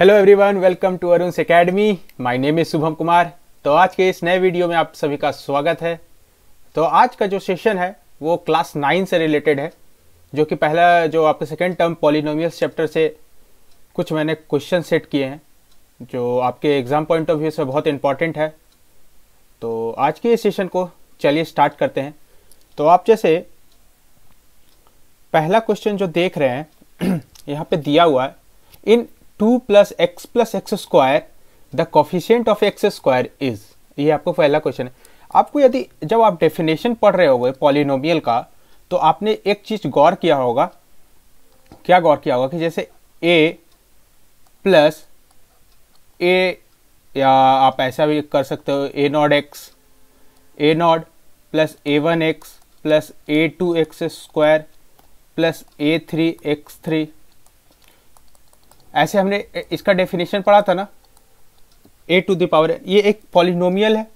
hello everyone welcome to Arun academy my name is Shubham Kumar तो आज के इस नए वीडियो में आप सभी का स्वागत है तो आज का जो सेशन है वो क्लास नाइन से रिलेटेड है जो कि पहला जो आपके सेकेंड टर्म पॉलिनोमियल चैप्टर से कुछ मैंने क्वेश्चन सेट किए हैं जो आपके एग्ज़ाम पॉइंट ऑफ व्यू से बहुत इंपॉर्टेंट है तो आज के इस सेशन को चलिए स्टार्ट करते हैं तो आप जैसे पहला क्वेश्चन जो देख रहे हैं यहाँ पर दिया हुआ है in two plus X plus X square the coefficient of X square is ये आपको पहला क्वेश्चन है आपको यदि जब आप डेफिनेशन पढ़ रहे गए पॉलिनोमियल का तो आपने एक चीज़ गौर किया होगा क्या गौर किया होगा कि जैसे ए प्लस ए या आप ऐसा भी कर सकते हो A not X A not plus A one X plus A two X square plus A three X three ऐसे हमने इसका डेफिनेशन पढ़ा था ना ए टू दावर ये एक पॉलिनोमियल है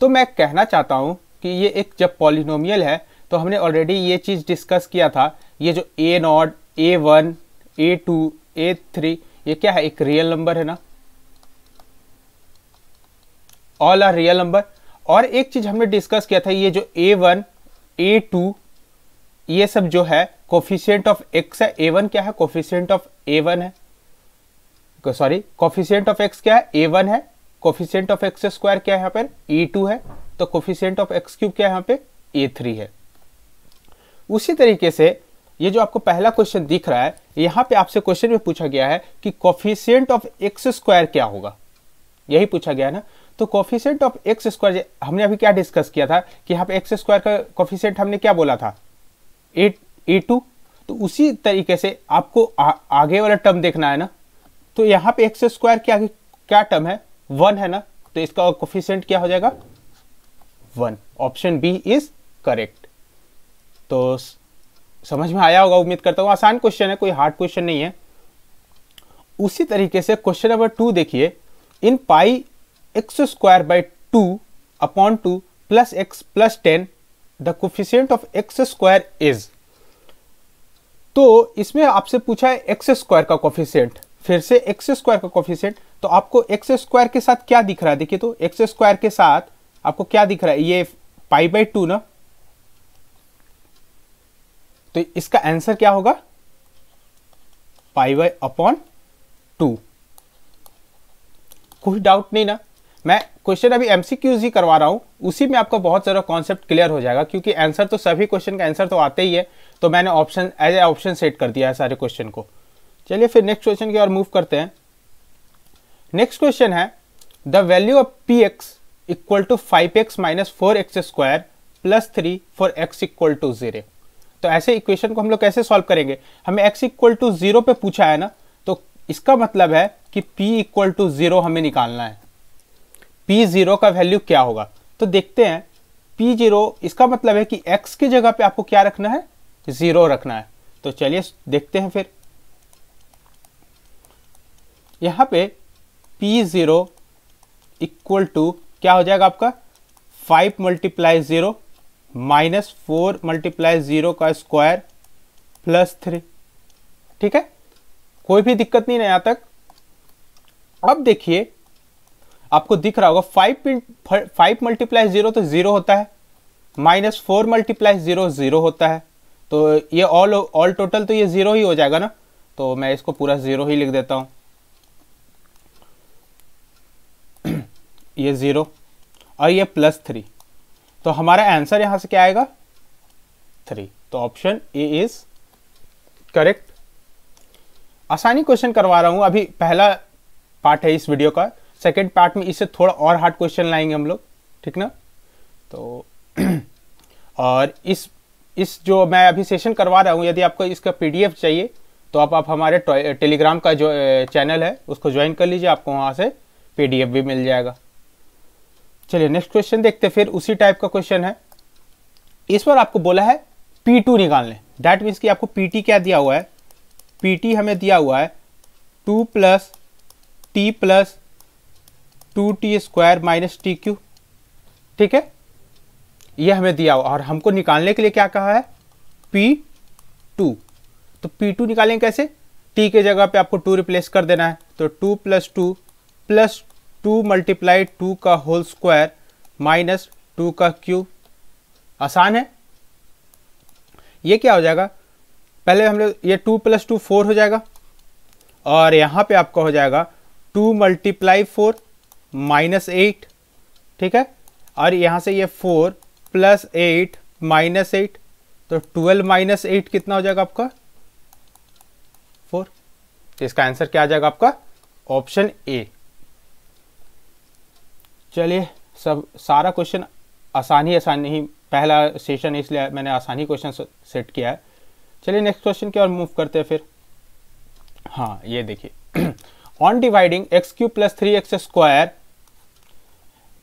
तो मैं कहना चाहता हूं कि ये एक जब पॉलिनोमियल है तो हमने ऑलरेडी ये चीज़ डिस्कस किया था ये जो A not A one A two A three ये क्या है एक रियल नंबर है ना ऑल आर रियल नंबर और एक चीज़ हमने डिस्कस किया था ये जो ए वन ए टू ये सब जो है कोफिशियंट ऑफ एक्स है ए वन क्या है कोफिशियंट ऑफ ए वन है सॉरी कोफिशियंट ऑफ एक्स क्या है ए वन है कोफिशियंट ऑफ एक्स स्क्वायर क्या है यहां पर ए e टू है तो कोफिशियंट ऑफ एक्स क्यूब क्या है यहां पर ए थ्री है उसी तरीके से ये जो आपको पहला क्वेश्चन दिख रहा है यहां पे आपसे क्वेश्चन में पूछा गया है कि कोफिशियंट ऑफ एक्स स्क्वायर क्या होगा यही पूछा गया ना तो कोफिशियंट ऑफ एक्स स्क्वायर हमने अभी क्या डिस्कस किया था कि यहां पे एक्स स्क्वायर का कोफिशियंट हमने क्या बोला था ए टू तो उसी तरीके से आपको आ, आगे वाला टर्म देखना है ना तो यहाँ पे एक्स स्क्वायर के आगे क्या टर्म है वन है ना तो इसका कोफिशियंट क्या हो जाएगा one option B is correct तो समझ में आया होगा उम्मीद करता हूँ आसान क्वेश्चन है कोई हार्ड क्वेश्चन नहीं है उसी तरीके से क्वेश्चन नंबर टू देखिए in pi X square by two upon two plus X plus ten the coefficient of X square is तो इसमें आपसे पूछा है एक्स स्क्वायर का कॉफिशेंट फिर से एक्स स्क्वायर का कॉफिशेंट तो आपको एक्स स्क्वायर के साथ क्या दिख रहा है देखिए तो एक्स स्क्वायर के साथ आपको क्या दिख रहा है ये पाई बाई टू ना तो इसका आंसर क्या होगा पाई बाई अपॉन टू कोई डाउट नहीं ना मैं क्वेश्चन अभी एमसीक्यूज ही करवा रहा हूं उसी में आपका बहुत सारा कॉन्सेप्ट क्लियर हो जाएगा क्योंकि आंसर तो सभी क्वेश्चन का आंसर तो आते ही है तो मैंने option as A option set कर दिया है सारे क्वेश्चन को चलिए फिर नेक्स्ट क्वेश्चन की ओर मूव करते हैं नेक्स्ट क्वेश्चन है the value of P x equal to five X minus four X square plus three for X equal to zero तो ऐसे इक्वेशन को हम लोग कैसे सॉल्व करेंगे हमें एक्स इक्वल टू जीरो पे पूछा है ना तो इसका मतलब है कि पी इक्वल टू जीरो हमें निकालना है पी जीरो का वैल्यू क्या होगा तो देखते हैं पी जीरो इसका मतलब है कि एक्स की जगह पे आपको क्या रखना है ज़ीरो रखना है तो चलिए देखते हैं फिर यहां पे पी ज़ीरो इक्वल टू क्या हो जाएगा आपका five multiply zero minus four multiply zero का स्क्वायर प्लस थ्री ठीक है कोई भी दिक्कत नहीं है तक अब देखिए आपको दिख रहा होगा फाइव फाइव मल्टीप्लाई ज़ीरो तो ज़ीरो होता है minus four multiply zero zero होता है तो ये ऑल ऑल टोटल तो ये ज़ीरो ही हो जाएगा ना तो मैं इसको पूरा ज़ीरो ही लिख देता हूँ ये ज़ीरो और ये प्लस थ्री तो हमारा आंसर यहाँ से क्या आएगा थ्री तो ऑप्शन ए इज़ करेक्ट आसानी क्वेश्चन करवा रहा हूँ अभी पहला पार्ट है इस वीडियो का सेकेंड पार्ट में इससे थोड़ा और हार्ड क्वेश्चन लाएंगे हम लोग ठीक ना तो और इस इस जो मैं अभी सेशन करवा रहा हूँ यदि आपको इसका पीडीएफ चाहिए तो आप आप हमारे टेलीग्राम का जो चैनल है उसको ज्वाइन कर लीजिए आपको वहाँ से पीडीएफ भी मिल जाएगा चलिए नेक्स्ट क्वेश्चन देखते फिर उसी टाइप का क्वेश्चन है इस पर आपको बोला है पी टू निकाल लें डैट मीन्स कि आपको पी टी क्या दिया हुआ है पी टी हमें दिया हुआ है two plus T plus two T square minus T cube ठीक है ये हमें दिया हुआ और हमको निकालने के लिए क्या कहा है पी टू तो पी टू निकालें कैसे टी के जगह पे आपको टू रिप्लेस कर देना है तो two plus two plus two multiply two का होल स्क्वायर माइनस टू का क्यूब आसान है ये क्या हो जाएगा पहले हम लोग ये टू प्लस टू फोर हो जाएगा और यहाँ पे आपका हो जाएगा two multiply four minus eight ठीक है और यहाँ से ये four plus eight minus eight तो ट्वेल्व माइनस एट कितना हो जाएगा आपका फोर तो इसका आंसर क्या आ जाएगा आपका ऑप्शन ए चलिए सब सारा क्वेश्चन आसानी आसानी ही पहला सेशन इसलिए मैंने आसानी क्वेश्चन सेट किया है चलिए नेक्स्ट क्वेश्चन की ओर मूव करते हैं फिर हाँ ये देखिए on dividing x cube plus three x square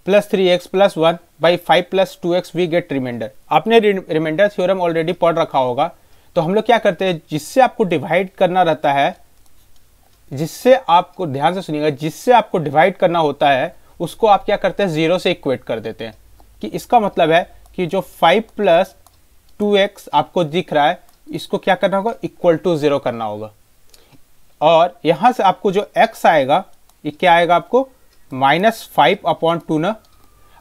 plus three x plus one by five plus two x we get remainder आपने रिमाइंडर थ्योरम ऑलरेडी पढ़ रखा होगा तो हम लोग क्या करते हैं जिससे आपको डिवाइड करना रहता है जिससे आपको ध्यान से सुनिएगा जिससे आपको डिवाइड करना होता है उसको आप क्या करते हैं जीरो से इक्वेट कर देते हैं कि इसका मतलब है कि जो फाइव प्लस टू एक्स आपको दिख रहा है इसको क्या करना होगा इक्वल टू ज़ीरो करना होगा और यहां से आपको जो एक्स आएगा ये क्या आएगा आपको माइनस फाइव अपॉन टू ना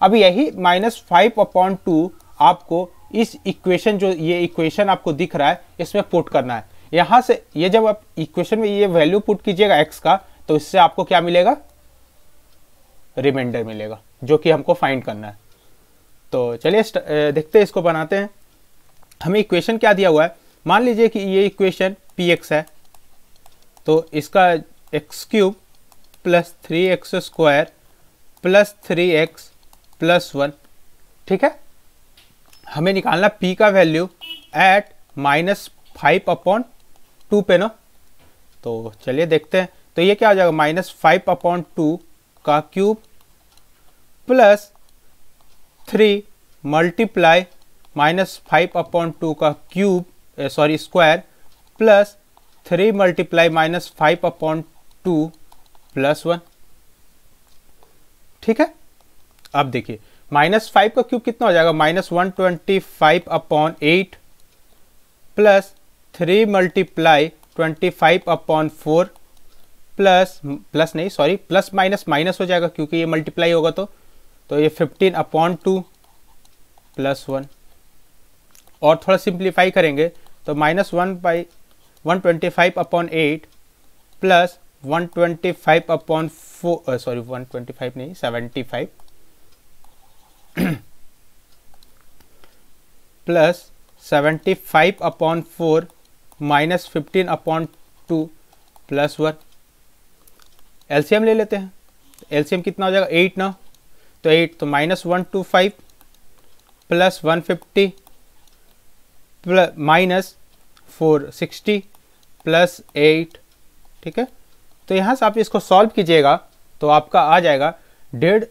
अब यही माइनस फाइव अपॉन टू आपको इस इक्वेशन जो ये इक्वेशन आपको दिख रहा है इसमें पुट करना है यहां से ये जब आप इक्वेशन में ये वैल्यू पुट कीजिएगा एक्स का तो इससे आपको क्या मिलेगा रिमाइंडर मिलेगा जो कि हमको फाइंड करना है तो चलिए देखते हैं इसको बनाते हैं हमें इक्वेशन क्या दिया हुआ है मान लीजिए कि ये इक्वेशन पी एक्स है तो इसका x cube plus three x square plus three x plus one ठीक है हमें निकालना पी का value at minus five upon two पे ना तो चलिए देखते हैं तो ये क्या हो जाएगा माइनस फाइव अपॉन टू का cube plus three multiply minus five upon two का cube sorry square plus three multiply minus five upon two plus one ठीक है अब देखिए माइनस फाइव का क्यूब कितना हो जाएगा minus one twenty five upon eight plus three multiply twenty five upon four plus plus नहीं सॉरी प्लस माइनस माइनस हो जाएगा क्योंकि ये मल्टीप्लाई होगा तो तो ये fifteen upon two plus one और थोड़ा सिंप्लीफाई करेंगे तो minus one by one twenty five upon eight plus one twenty five upon four sorry one twenty five नहीं seventy five plus seventy five upon four minus fifteen upon two plus one LCM ले लेते हैं LCM कितना हो जाएगा eight ना तो eight तो minus one two five plus one fifty plus minus four sixty plus eight ठीक है तो यहाँ से आप इसको सॉल्व कीजिएगा तो आपका आ जाएगा डेढ़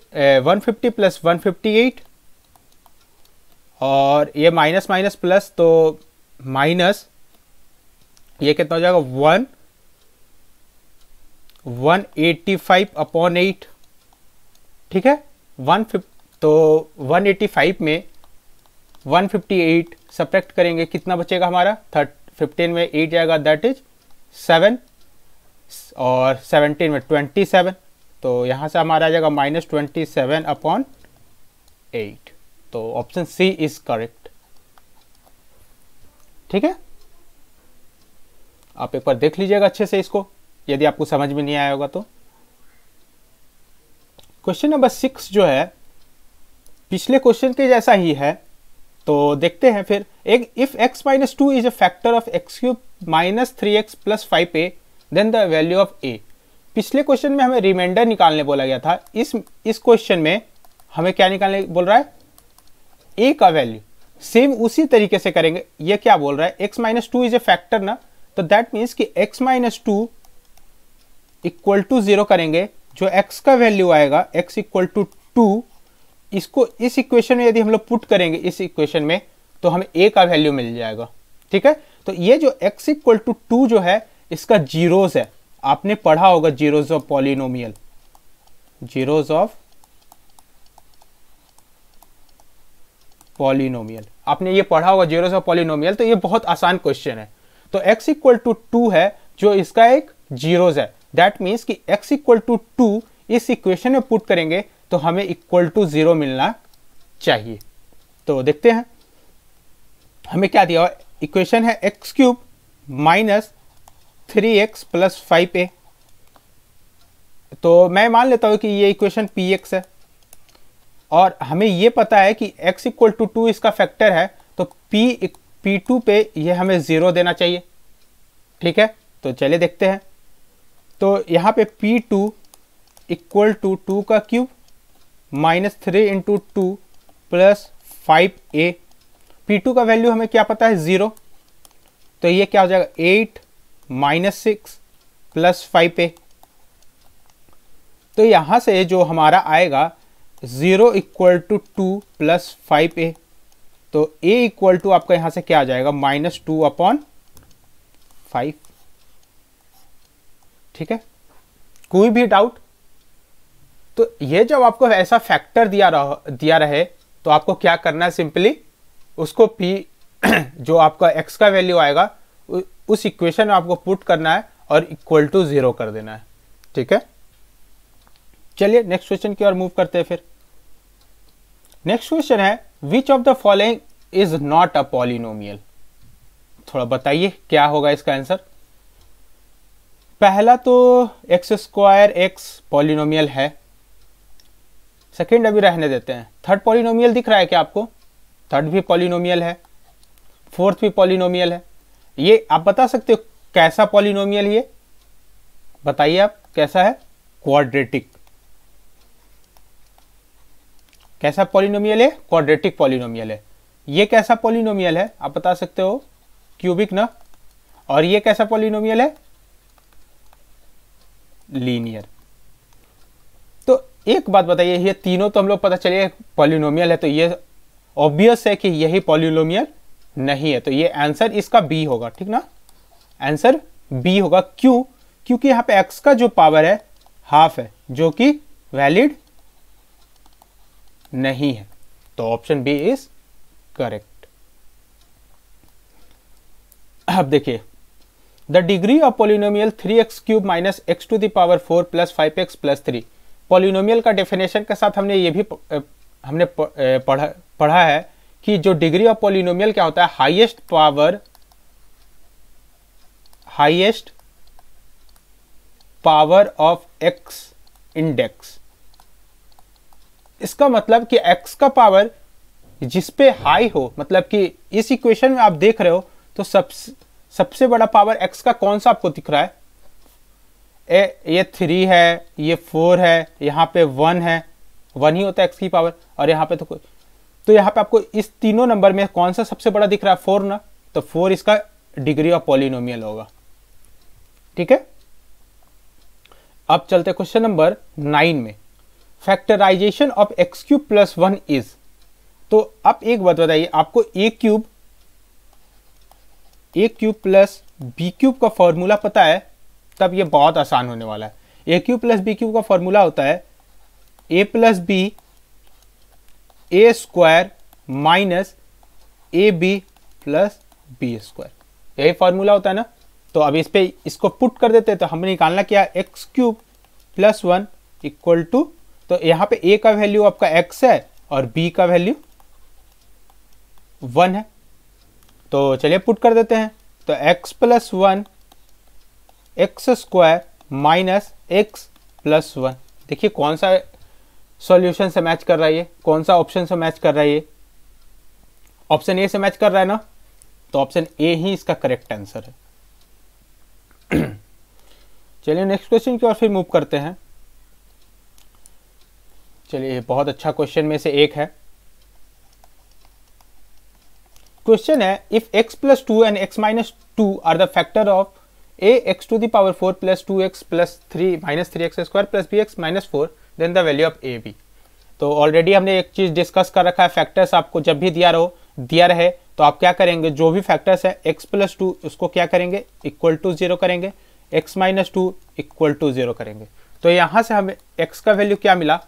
one fifty plus one fifty eight और ये माइनस माइनस प्लस तो माइनस ये कितना हो जाएगा one one eighty five upon eight ठीक है वन फिफ्टी तो वन एटी फाइव में वन फिफ्टी एट सप्रैक्ट करेंगे कितना बचेगा हमारा थर्ट फिफ्टीन में एट जाएगा दैट इज सेवन और सेवनटीन में ट्वेंटी सेवन तो यहाँ से हमारा आ जाएगा minus twenty seven upon eight तो ऑप्शन सी इज करेक्ट ठीक है आप एक बार देख लीजिएगा अच्छे से इसको यदि आपको समझ में नहीं आया होगा तो क्वेश्चन नंबर सिक्स जो है पिछले क्वेश्चन के जैसा ही है तो देखते हैं फिर एक if x minus two is a factor of x cube minus three x plus five a then the value of a पिछले क्वेश्चन में हमें रिमाइंडर निकालने बोला गया था इस इस क्वेश्चन में हमें क्या निकालने बोल रहा है ए का वैल्यू सेम उसी तरीके से करेंगे ये क्या बोल रहा है x minus two is a factor ना तो दैट मीन्स कि x minus two equal to zero करेंगे जो एक्स का वैल्यू आएगा एक्स इक्वल टू टू इसको इस इक्वेशन में यदि हम लोग पुट करेंगे इस इक्वेशन में तो हमें ए का वैल्यू मिल जाएगा ठीक है तो ये जो एक्स इक्वल टू टू जो है इसका जीरोज है आपने पढ़ा होगा zeros of polynomial zeros of polynomial आपने ये पढ़ा होगा जीरोज ऑफ पॉलिनोमियल तो ये बहुत आसान क्वेश्चन है तो x इक्वल टू टू है जो इसका एक जीरोज है दैट मीन्स कि x इक्वल टू टू इस इक्वेशन में पुट करेंगे तो हमें इक्वल टू जीरो मिलना चाहिए तो देखते हैं हमें क्या दिया हुआ इक्वेशन है x cube minus three x plus five a तो मैं मान लेता हूँ कि ये इक्वेशन पी एक्स है और हमें ये पता है कि x इक्वल टू टू इसका फैक्टर है तो p पी टू पे ये हमें ज़ीरो देना चाहिए ठीक है तो चलिए देखते हैं तो यहाँ पे p2 two equal to two का cube minus three into two plus five a p two का वैल्यू हमें क्या पता है ज़ीरो तो ये क्या हो जाएगा eight minus six plus five पे तो यहां से जो हमारा आएगा zero equal to two plus five a तो ए इक्वल टू आपका यहां से क्या आ जाएगा माइनस टू अपॉन फाइव ठीक है कोई भी डाउट तो ये जब आपको ऐसा फैक्टर दिया रह, दिया रहे तो आपको क्या करना है सिंपली उसको पी जो आपका एक्स का वैल्यू आएगा उस इक्वेशन में आपको पुट करना है और इक्वल टू जीरो कर देना है ठीक है चलिए नेक्स्ट क्वेश्चन की ओर मूव करते हैं फिर नेक्स्ट क्वेश्चन है which of the following is not a polynomial थोड़ा बताइए क्या होगा इसका आंसर पहला तो एक्स स्क्वायर एक्स पॉलिनोमियल है सेकेंड अभी रहने देते हैं थर्ड पॉलिनोमियल दिख रहा है क्या आपको थर्ड भी पॉलिनोमियल है फोर्थ भी पॉलिनोमियल है ये आप बता सकते हो कैसा पॉलिनोमियल ये बताइए आप कैसा है क्वाड्रेटिक कैसा पॉलिनोमियल है क्वाड्रेटिक पॉलिनोमियल है ये कैसा पॉलिनोमियल है आप बता सकते हो क्यूबिक ना और ये कैसा पॉलिनोमियल है लीनियर तो एक बात बताइए ये तीनों तो हम लोग पता चलिए पॉलिनोमियल है तो ये ऑब्वियस है कि यही पॉलिनोमियल नहीं है तो ये आंसर इसका बी होगा ठीक ना आंसर बी होगा क्यों क्योंकि यहां पे एक्स का जो पावर है हाफ है जो कि वैलिड नहीं है तो ऑप्शन बी इज करेक्ट अब देखिए the degree of polynomial three x cube minus x to the power four plus five x plus three polynomial का डेफिनेशन के साथ हमने ये भी हमने पढ़ा पढ़ा है कि जो डिग्री ऑफ पॉलिनोमियल क्या होता है highest power highest power of x index इसका मतलब कि एक्स का पावर जिस पे हाई हो मतलब कि इस इक्वेशन में आप देख रहे हो तो सबसे सबसे बड़ा पावर एक्स का कौन सा आपको दिख रहा है ए, ये थ्री है ये फोर है यहाँ पे वन है वन ही होता है एक्स की पावर और यहाँ पे तो कोई तो यहाँ पे आपको इस तीनों नंबर में कौन सा सबसे बड़ा दिख रहा है फोर ना तो फोर इसका डिग्री ऑफ पॉलिनोमियल होगा ठीक है अब चलते क्वेश्चन नंबर नाइन में factorisation of x cube plus one is तो आप एक बात बताइए आपको a cube a cube plus b cube का फॉर्मूला पता है तब ये बहुत आसान होने वाला है a cube plus b cube का फॉर्मूला होता है a plus b a square minus a b plus b square यही फॉर्मूला होता है ना तो अब इस पर इसको पुट कर देते हैं तो हमने निकालना क्या x cube plus one equal to तो यहां पे ए का वैल्यू आपका एक्स है और बी का वैल्यू वन है तो चलिए पुट कर देते हैं तो x plus one x square minus x plus one देखिए कौन सा सॉल्यूशन से मैच कर रहा है ये कौन सा ऑप्शन से मैच कर रहा है ये ऑप्शन ए से मैच कर रहा है ना तो ऑप्शन ए ही इसका करेक्ट आंसर है चलिए नेक्स्ट क्वेश्चन की ओर फिर मूव करते हैं चलिए बहुत अच्छा क्वेश्चन में से एक है क्वेश्चन है if x plus two and x minus two are the factor of a x to the power four plus two x plus three minus three x square plus b x minus four then the value of a b तो already हमने एक चीज़ discuss कर रखा है factors आपको जब भी दिया रहो दिया रहे तो आप क्या करेंगे जो भी फैक्टर्स है एक्स प्लस टू उसको क्या करेंगे इक्वल टू जीरो करेंगे x minus two equal to zero करेंगे तो यहाँ से हमें एक्स का वैल्यू क्या मिला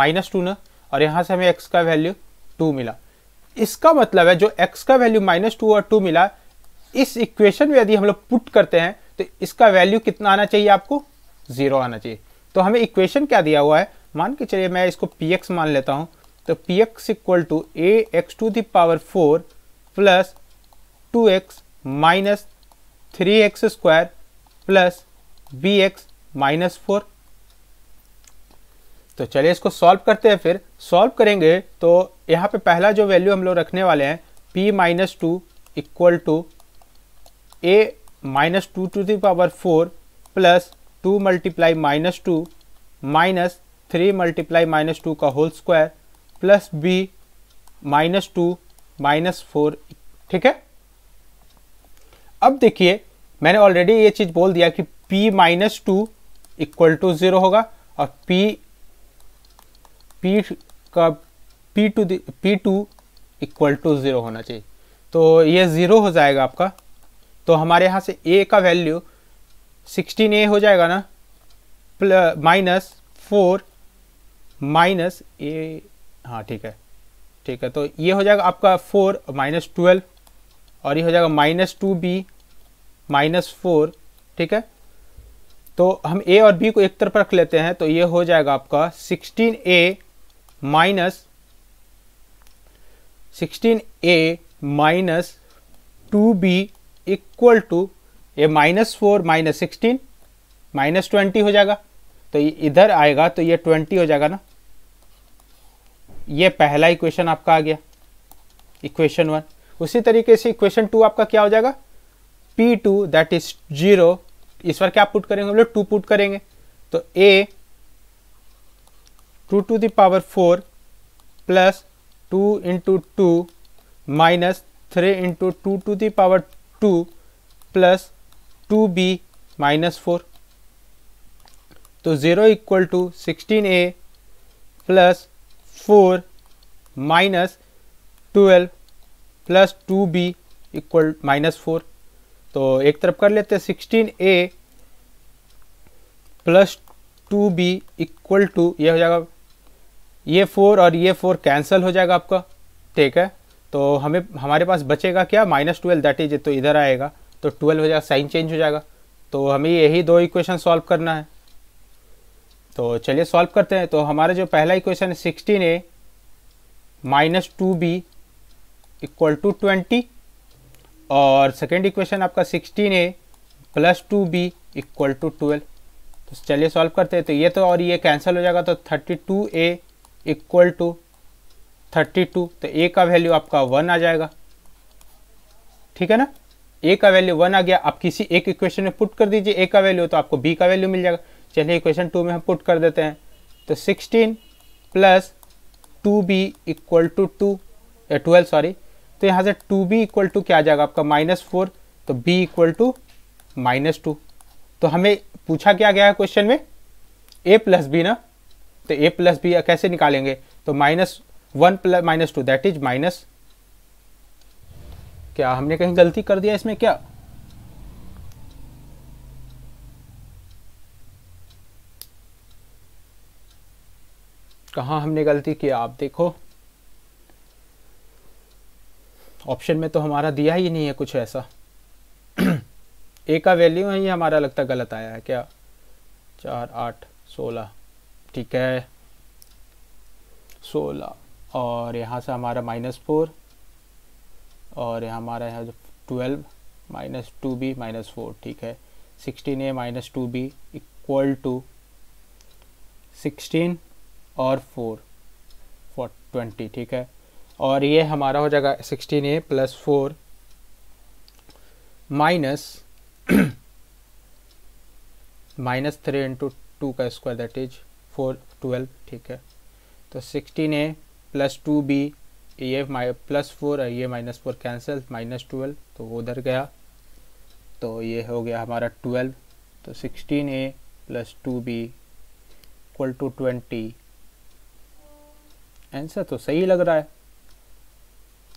माइनस टू ना और यहाँ से हमें एक्स का वैल्यू टू मिला इसका मतलब है जो एक्स का वैल्यू माइनस टू और टू मिला इस इक्वेशन में यदि हम लोग पुट करते हैं तो इसका वैल्यू कितना आना चाहिए आपको ज़ीरो आना चाहिए तो हमें इक्वेशन क्या दिया हुआ है मान के चलिए मैं इसको पी एक्स मान लेता हूँ तो p x equal to a x to the power four plus two x minus three x square plus b x minus four तो चलिए इसको सॉल्व करते हैं फिर सॉल्व करेंगे तो यहाँ पे पहला जो वैल्यू हम लोग रखने वाले हैं p minus two equal to a minus two to the power four plus two multiply minus two minus three multiply minus two का whole square plus b minus two minus four ठीक है अब देखिए मैंने ऑलरेडी ये चीज़ बोल दिया कि p minus two equal to zero होगा और p p का p two p two equal to zero होना चाहिए तो ये ज़ीरो हो जाएगा आपका तो हमारे यहाँ से a का वैल्यू सिक्सटीन ए हो जाएगा ना माइनस फोर माइनस ए हाँ ठीक है ठीक है तो ये हो जाएगा आपका फोर माइनस ट्वेल्व और ये हो जाएगा minus two B minus four ठीक है तो हम ए और बी को एक तरफ रख लेते हैं तो ये हो जाएगा आपका sixteen a minus sixteen a minus two B equal to a minus four minus sixteen minus twenty हो जाएगा तो इधर आएगा तो ये ट्वेंटी हो जाएगा ना ये पहला इक्वेशन आपका आ गया इक्वेशन वन उसी तरीके से इक्वेशन टू आपका क्या हो जाएगा p two that is zero इस बार क्या पुट करेंगे हम लोग टू पुट करेंगे तो A two to the power four plus two into two minus three into two to the power two plus two B minus four तो zero equal to sixteen A plus four minus twelve plus two B equal minus four तो एक तरफ कर लेते हैं sixteen A plus two B equal to ये हो जाएगा ये फोर और ये फोर कैंसिल हो जाएगा आपका ठीक है तो हमें हमारे पास बचेगा क्या माइनस ट्वेल्व दैट इज तो इधर आएगा तो ट्वेल्व हो जाएगा साइन चेंज हो जाएगा तो हमें यही दो इक्वेशन सॉल्व करना है तो चलिए सॉल्व करते हैं तो हमारा जो पहला इक्वेशन है sixteen a minus two B equal to twenty और सेकेंड इक्वेशन आपका sixteen A plus two B equal to twelve तो चलिए सॉल्व करते हैं तो ये तो और ये कैंसिल हो जाएगा तो thirty two a equal to thirty two तो ए का वैल्यू आपका वन आ जाएगा ठीक है ना ए का वैल्यू वन आ गया आप किसी एक इक्वेशन में पुट कर दीजिए ए का वैल्यू तो आपको बी का वैल्यू मिल जाएगा चलिए इक्वेशन टू में हम पुट कर देते हैं तो sixteen plus two B equal to two twelve sorry तो यहाँ से टू बी इक्वल टू क्या आ जाएगा आपका माइनस फोर तो b equal to minus two तो हमें पूछा क्या गया है क्वेश्चन में ए प्लस बी ना तो ए प्लस बी कैसे निकालेंगे तो minus one plus minus two that is minus क्या हमने कहीं गलती कर दिया इसमें क्या कहाँ हमने गलती किया आप देखो ऑप्शन में तो हमारा दिया ही नहीं है कुछ ऐसा ए का वैल्यू ही हमारा लगता गलत आया है क्या चार आठ सोलह ठीक है सोलह और यहाँ से हमारा माइनस फोर और यहाँ हमारा है twelve minus two B minus four ठीक है sixteen a minus two B equal to sixteen और फोर फोर ट्वेंटी ठीक है और ये हमारा हो जाएगा सिक्सटीन ए plus four minus minus three into two का square that is four twelve ठीक है तो सिक्सटीन ए प्लस टू बी ये प्लस फोर और ये minus four cancel minus twelve तो वो उधर गया तो ये हो गया हमारा ट्वेल्व तो sixteen A plus two B equal to twenty answer तो सही लग रहा है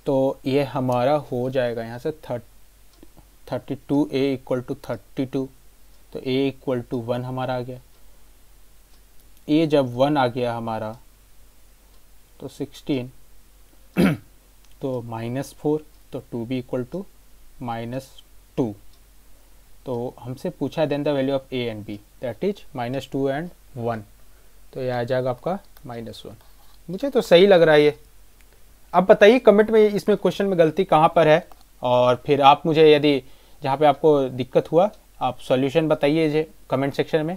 तो ये हमारा हो जाएगा यहाँ से थर्ट thirty two a equal to thirty two तो ए इक्वल टू वन हमारा आ गया ए जब वन आ गया हमारा तो सिक्सटीन तो माइनस फोर तो two B equal to minus two तो हमसे पूछा then the value of a and b that is minus two and one तो यह आ जाएगा आपका माइनस वन मुझे तो सही लग रहा है ये आप बताइए कमेंट में इसमें क्वेश्चन में गलती कहाँ पर है और फिर आप मुझे यदि जहाँ पे आपको दिक्कत हुआ आप सॉल्यूशन बताइए जे कमेंट सेक्शन में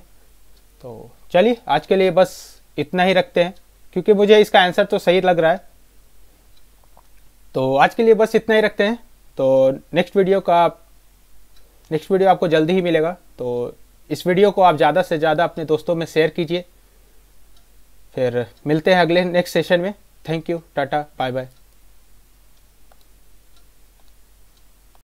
तो चलिए आज के लिए बस इतना ही रखते हैं क्योंकि मुझे इसका आंसर तो सही लग रहा है तो आज के लिए बस इतना ही रखते हैं तो नेक्स्ट वीडियो का आप नेक्स्ट वीडियो आपको जल्दी ही मिलेगा तो इस वीडियो को आप ज़्यादा से ज़्यादा अपने दोस्तों में शेयर कीजिए फिर मिलते हैं अगले नेक्स्ट सेशन में थैंक यू टाटा बाय बाय